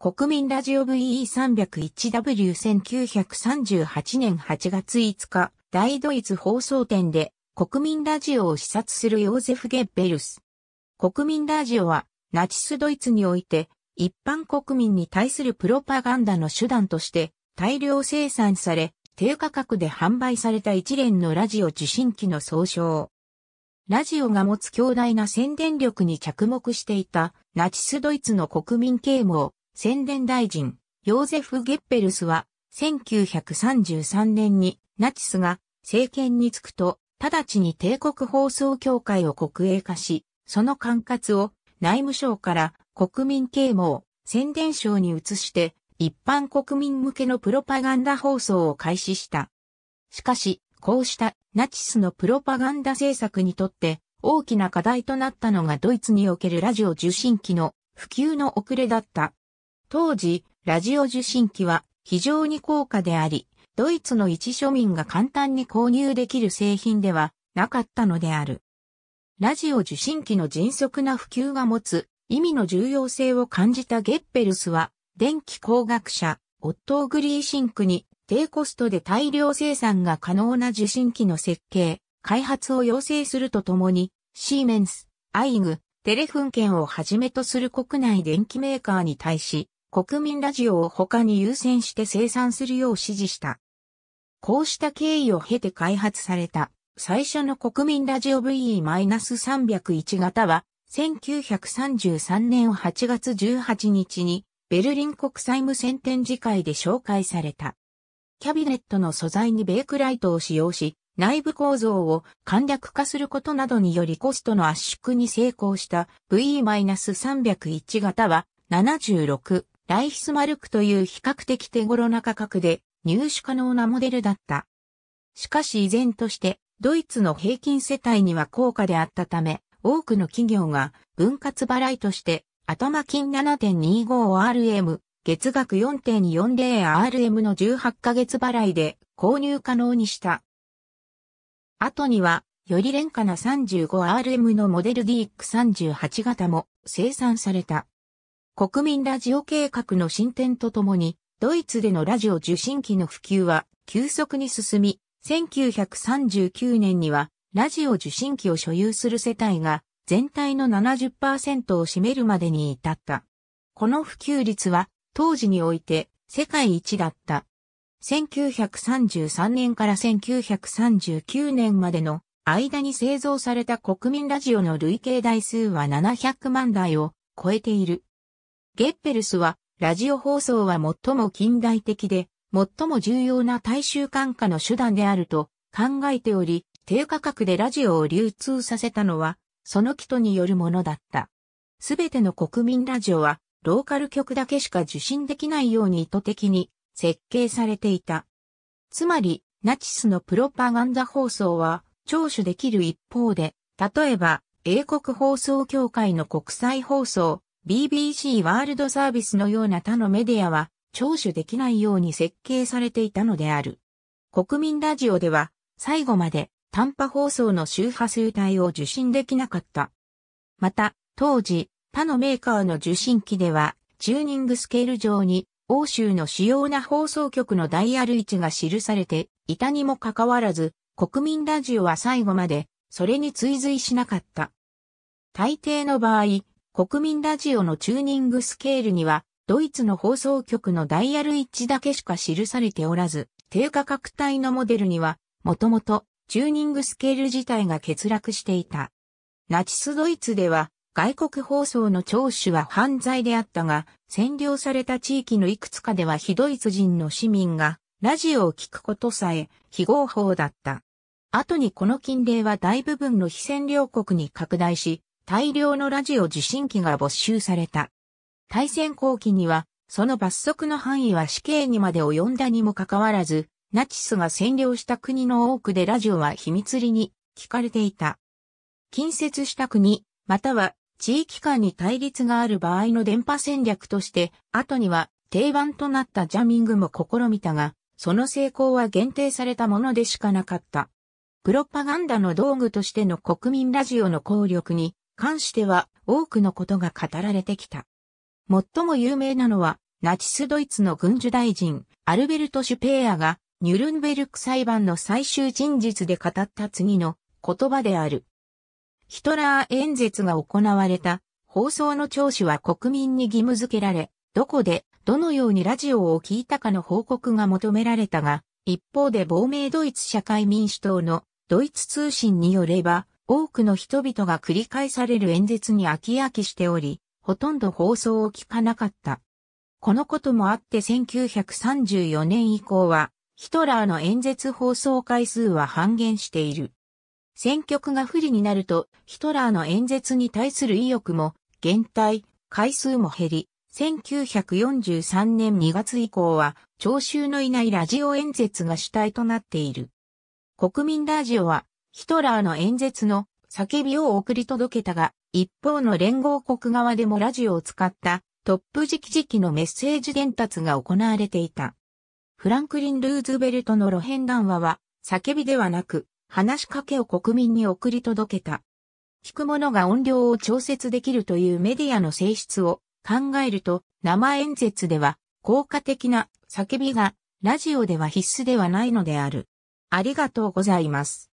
国民ラジオ VE301W1938 年8月5日、大ドイツ放送店で国民ラジオを視察するヨーゼフ・ゲッベルス。国民ラジオはナチスドイツにおいて一般国民に対するプロパガンダの手段として大量生産され低価格で販売された一連のラジオ受信機の総称。ラジオが持つ強大な宣伝力に着目していたナチスドイツの国民啓蒙、宣伝大臣、ヨーゼフ・ゲッペルスは、1933年にナチスが政権に就くと、直ちに帝国放送協会を国営化し、その管轄を内務省から国民啓蒙、宣伝省に移して、一般国民向けのプロパガンダ放送を開始した。しかし、こうしたナチスのプロパガンダ政策にとって大きな課題となったのがドイツにおけるラジオ受信機の普及の遅れだった。当時、ラジオ受信機は非常に高価であり、ドイツの一庶民が簡単に購入できる製品ではなかったのである。ラジオ受信機の迅速な普及が持つ意味の重要性を感じたゲッペルスは、電気工学者、オットー・グリーシンクに低コストで大量生産が可能な受信機の設計、開発を要請するとともに、シーメンス、アイグ、テレフン券をはじめとする国内電気メーカーに対し、国民ラジオを他に優先して生産するよう指示した。こうした経緯を経て開発された最初の国民ラジオ VE-301 型は1933年8月18日にベルリン国際無線展示会で紹介された。キャビネットの素材にベークライトを使用し、内部構造を簡略化することなどによりコストの圧縮に成功した VE-301 型は76、ライヒスマルクという比較的手頃な価格で入手可能なモデルだった。しかし依然としてドイツの平均世帯には高価であったため、多くの企業が分割払いとして頭金 7.25RM、月額 4.40RM の18ヶ月払いで購入可能にした。後には、より廉価な 35RM のモデル DX38 型も生産された。国民ラジオ計画の進展とともに、ドイツでのラジオ受信機の普及は急速に進み、1939年にはラジオ受信機を所有する世帯が全体の70%を占めるまでに至った。この普及率は当時において世界一だった。1933年から1939年までの間に製造された国民ラジオの累計台数は700万台を超えている。ゲッペルスは、ラジオ放送は最も近代的で、最も重要な大衆感化の手段であると考えており、低価格でラジオを流通させたのは、その人によるものだった。すべての国民ラジオは、ローカル局だけしか受信できないように意図的に設計されていた。つまり、ナチスのプロパガンダ放送は、聴取できる一方で、例えば、英国放送協会の国際放送、BBC ワールドサービスのような他のメディアは聴取できないように設計されていたのである。国民ラジオでは最後まで短波放送の周波数帯を受信できなかった。また、当時、他のメーカーの受信機では、チューニングスケール上に、欧州の主要な放送局のダイヤル位置が記されていたにもかかわらず、国民ラジオは最後まで、それに追随しなかった。大抵の場合、国民ラジオのチューニングスケールには、ドイツの放送局のダイヤル一致だけしか記されておらず、低価格帯のモデルには、もともとチューニングスケール自体が欠落していた。ナチスドイツでは、外国放送の聴取は犯罪であったが、占領された地域のいくつかでは非ドイツ人の市民が、ラジオを聞くことさえ、非合法だった。後にこの禁令は大部分の非占領国に拡大し、大量のラジオ受信機が没収された。大戦後期には、その罰則の範囲は死刑にまで及んだにもかかわらず、ナチスが占領した国の多くでラジオは秘密裏に聞かれていた。近接した国、または地域間に対立がある場合の電波戦略として、後には定番となったジャミングも試みたが、その成功は限定されたものでしかなかった。プロパガンダの道具としての国民ラジオの効力に関しては多くのことが語られてきた。最も有名なのは、ナチスドイツの軍需大臣、アルベルト・シュペーアが、ニュルンベルク裁判の最終陳述で語った次の言葉である。ヒトラー演説が行われた放送の聴取は国民に義務付けられ、どこで、どのようにラジオを聞いたかの報告が求められたが、一方で亡命ドイツ社会民主党のドイツ通信によれば、多くの人々が繰り返される演説に飽き飽きしており、ほとんど放送を聞かなかった。このこともあって1934年以降は、ヒトラーの演説放送回数は半減している。選曲が不利になると、ヒトラーの演説に対する意欲も、減退、回数も減り、1943年2月以降は、聴衆のいないラジオ演説が主体となっている。国民ラジオはヒトラーの演説の叫びを送り届けたが、一方の連合国側でもラジオを使ったトップ直々のメッセージ伝達が行われていた。フランクリン・ルーズベルトの露辺談話は、叫びではなく、話しかけを国民に送り届けた。聞く者が音量を調節できるというメディアの性質を考えると、生演説では効果的な叫びがラジオでは必須ではないのである。ありがとうございます。